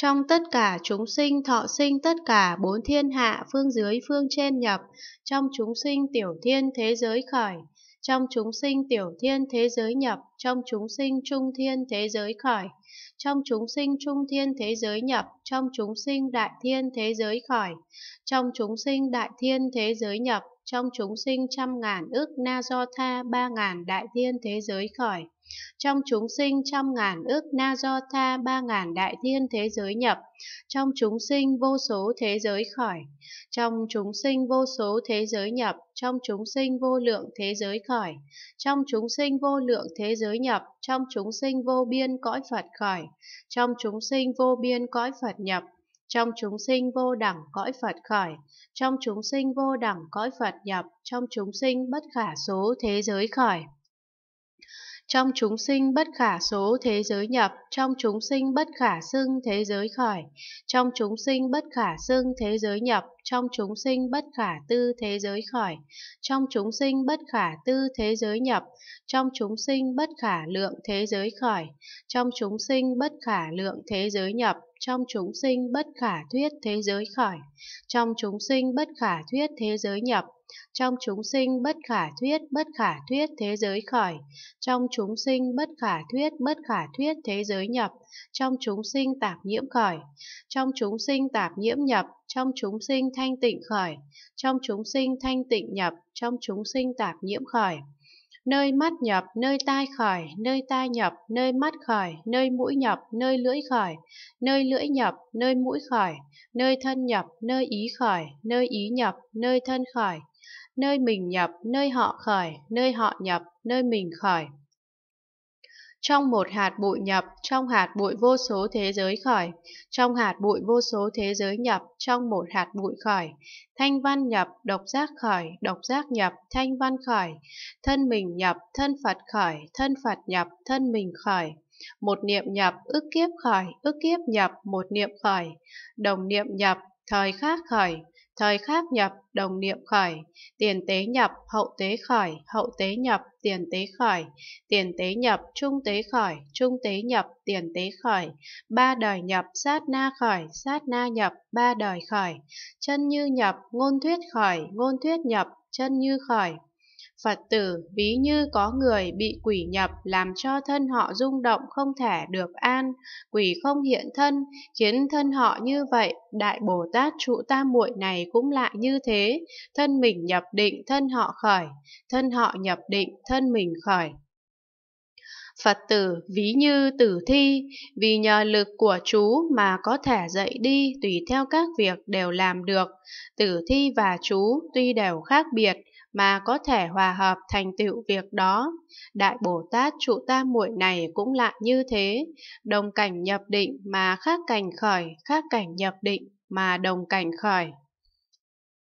Trong tất cả chúng sinh thọ sinh tất cả bốn thiên hạ phương dưới phương trên nhập, trong chúng sinh tiểu thiên thế giới khởi, trong chúng sinh tiểu thiên thế giới nhập, trong chúng sinh trung thiên thế giới khởi, trong chúng sinh trung thiên thế giới nhập, trong chúng sinh đại thiên thế giới khởi, trong chúng sinh đại thiên thế giới nhập, trong chúng sinh trăm ngàn ức na do tha ba ngàn đại thiên thế giới khỏi trong chúng sinh trăm ngàn ước na do tha ba ngàn đại thiên thế giới nhập trong chúng sinh vô số thế giới khỏi trong chúng sinh vô số thế giới nhập trong chúng sinh vô lượng thế giới khỏi trong chúng sinh vô lượng thế giới nhập trong chúng sinh vô biên cõi phật khỏi trong chúng sinh vô biên cõi phật nhập trong chúng sinh vô đẳng cõi Phật khởi, trong chúng sinh vô đẳng cõi Phật nhập, trong chúng sinh bất khả số thế giới khởi. Trong chúng sinh bất khả số thế giới nhập, trong chúng sinh bất khả xưng thế giới khởi, trong chúng sinh bất khả xưng thế giới nhập, trong chúng sinh bất khả tư thế giới khởi, trong chúng sinh bất khả tư thế giới nhập, trong chúng sinh bất khả lượng thế giới khởi, trong chúng sinh bất khả lượng thế giới nhập, trong chúng sinh bất khả thuyết thế giới khỏi trong chúng sinh bất khả thuyết thế giới nhập, trong chúng sinh bất khả thuyết, bất khả thuyết thế giới khởi. Trong chúng sinh bất khả thuyết, bất khả thuyết thế giới nhập. Trong chúng sinh tạp nhiễm khởi. Trong chúng sinh tạp nhiễm nhập. Trong chúng sinh thanh tịnh khởi. Trong chúng sinh thanh tịnh nhập. Trong chúng sinh tạp nhiễm khởi nơi mắt nhập, nơi tai khởi, nơi tai nhập, nơi mắt khởi, nơi mũi nhập, nơi lưỡi khởi, nơi lưỡi nhập, nơi mũi khởi, nơi thân nhập, nơi ý khởi, nơi ý nhập, nơi thân khởi, Nơi mình nhập, nơi họ khởi, nơi họ nhập, nơi mình khởi. Trong một hạt bụi nhập, trong hạt bụi vô số thế giới khởi, trong hạt bụi vô số thế giới nhập, trong một hạt bụi khởi, thanh văn nhập, độc giác khởi, độc giác nhập, thanh văn khởi, thân mình nhập, thân Phật khởi, thân Phật nhập, thân mình khởi. Một niệm nhập, ức kiếp khởi, ức kiếp nhập, một niệm khởi, đồng niệm nhập, Thời khác khởi, thời khác nhập, đồng niệm khởi, tiền tế nhập, hậu tế khởi, hậu tế nhập, tiền tế khởi, tiền tế nhập, trung tế khởi, trung tế nhập, tiền tế khởi, ba đời nhập, sát na khởi, sát na nhập, ba đời khởi, chân như nhập, ngôn thuyết khởi, ngôn thuyết nhập, chân như khởi, Phật tử ví như có người bị quỷ nhập làm cho thân họ rung động không thể được an, quỷ không hiện thân, khiến thân họ như vậy, Đại Bồ Tát trụ tam muội này cũng lại như thế, thân mình nhập định thân họ khởi, thân họ nhập định thân mình khởi. Phật tử ví như tử thi, vì nhờ lực của chú mà có thể dậy đi tùy theo các việc đều làm được. Tử thi và chú tuy đều khác biệt, mà có thể hòa hợp thành tựu việc đó. Đại Bồ Tát trụ tam muội này cũng lại như thế, đồng cảnh nhập định mà khác cảnh khởi, khác cảnh nhập định mà đồng cảnh khởi.